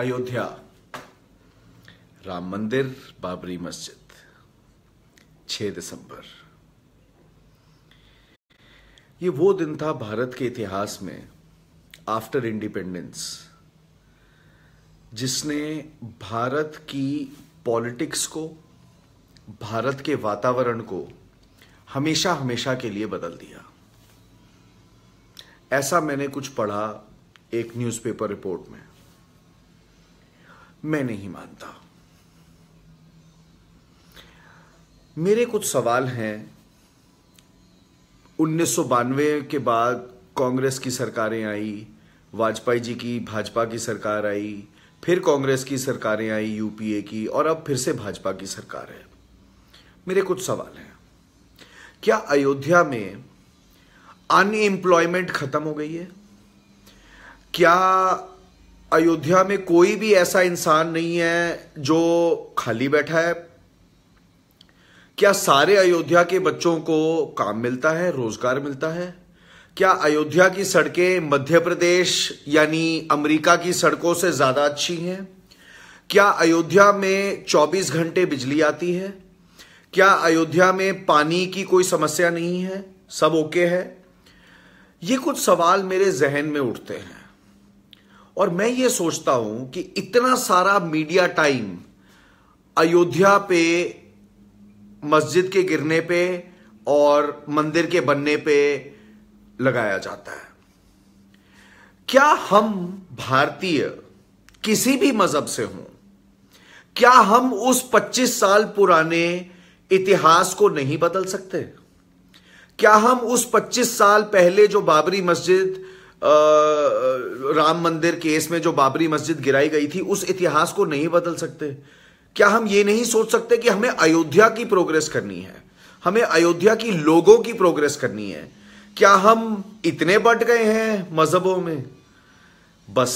अयोध्या राम मंदिर बाबरी मस्जिद 6 दिसंबर ये वो दिन था भारत के इतिहास में आफ्टर इंडिपेंडेंस जिसने भारत की पॉलिटिक्स को भारत के वातावरण को हमेशा हमेशा के लिए बदल दिया ऐसा मैंने कुछ पढ़ा एक न्यूज़पेपर रिपोर्ट में मैं नहीं मानता मेरे कुछ सवाल हैं उन्नीस के बाद कांग्रेस की सरकारें आई वाजपेयी जी की भाजपा की सरकार आई फिर कांग्रेस की सरकारें आई यूपीए की और अब फिर से भाजपा की सरकार है मेरे कुछ सवाल हैं क्या अयोध्या में अनएम्प्लॉयमेंट खत्म हो गई है क्या अयोध्या में कोई भी ऐसा इंसान नहीं है जो खाली बैठा है क्या सारे अयोध्या के बच्चों को काम मिलता है रोजगार मिलता है क्या अयोध्या की सड़कें मध्य प्रदेश यानी अमेरिका की सड़कों से ज्यादा अच्छी हैं क्या अयोध्या में 24 घंटे बिजली आती है क्या अयोध्या में पानी की कोई समस्या नहीं है सब ओके है ये कुछ सवाल मेरे जहन में उठते हैं और मैं ये सोचता हूं कि इतना सारा मीडिया टाइम अयोध्या पे मस्जिद के गिरने पे और मंदिर के बनने पे लगाया जाता है क्या हम भारतीय किसी भी मजहब से हों क्या हम उस 25 साल पुराने इतिहास को नहीं बदल सकते क्या हम उस 25 साल पहले जो बाबरी मस्जिद राम मंदिर केस में जो बाबरी मस्जिद गिराई गई थी उस इतिहास को नहीं बदल सकते क्या हम ये नहीं सोच सकते कि हमें अयोध्या की प्रोग्रेस करनी है हमें अयोध्या की लोगों की प्रोग्रेस करनी है क्या हम इतने बट गए हैं मजहबों में बस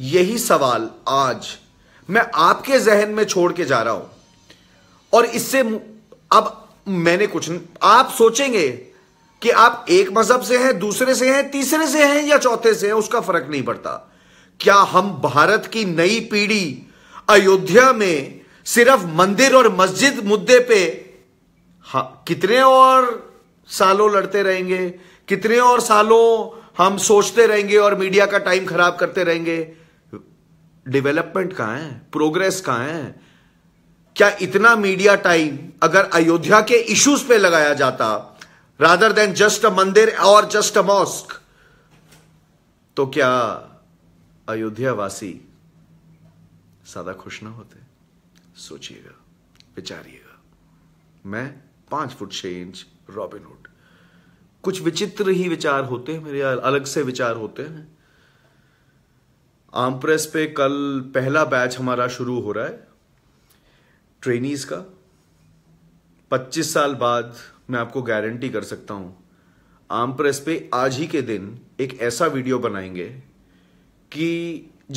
यही सवाल आज मैं आपके जहन में छोड़ के जा रहा हूं और इससे अब मैंने कुछ आप सोचेंगे कि आप एक मजहब से हैं दूसरे से हैं तीसरे से हैं या चौथे से हैं उसका फर्क नहीं पड़ता क्या हम भारत की नई पीढ़ी अयोध्या में सिर्फ मंदिर और मस्जिद मुद्दे पे कितने और सालों लड़ते रहेंगे कितने और सालों हम सोचते रहेंगे और मीडिया का टाइम खराब करते रहेंगे डेवलपमेंट कहां है प्रोग्रेस कहां है क्या इतना मीडिया टाइम अगर अयोध्या के इश्यूज पे लगाया जाता रादर देन जस्ट अ मंदिर और जस्ट अ मॉस्क तो क्या अयोध्या वासी सदा खुश ना होते सोचिएगा विचारिएगा मैं पांच फुट छह इंच रॉबिन कुछ विचित्र ही विचार होते हैं मेरे अलग से विचार होते हैं आम प्रेस पे कल पहला बैच हमारा शुरू हो रहा है ट्रेनीज का 25 साल बाद मैं आपको गारंटी कर सकता हूं आम प्रेस पे आज ही के दिन एक ऐसा वीडियो बनाएंगे कि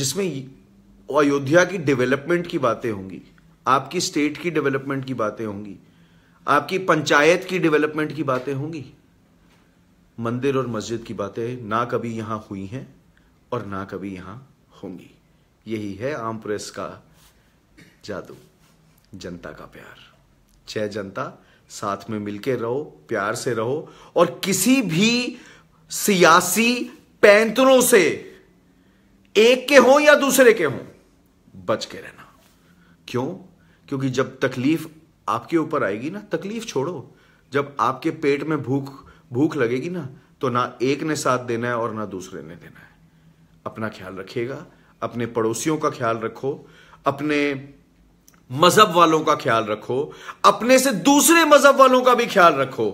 जिसमें अयोध्या की डेवलपमेंट की बातें होंगी आपकी स्टेट की डेवलपमेंट की बातें होंगी आपकी पंचायत की डेवलपमेंट की बातें होंगी मंदिर और मस्जिद की बातें ना कभी यहां हुई हैं और ना कभी यहां होंगी यही है आम प्रेस का जादू जनता का प्यार जय जनता साथ में मिलके रहो प्यार से रहो और किसी भी सियासी पैंतरों से एक के हो या दूसरे के हो बच के रहना क्यों क्योंकि जब तकलीफ आपके ऊपर आएगी ना तकलीफ छोड़ो जब आपके पेट में भूख भूख लगेगी ना तो ना एक ने साथ देना है और ना दूसरे ने देना है अपना ख्याल रखिएगा अपने पड़ोसियों का ख्याल रखो अपने मजहब वालों का ख्याल रखो अपने से दूसरे मजहब वालों का भी ख्याल रखो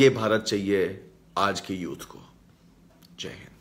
ये भारत चाहिए आज के यूथ को जय हिंद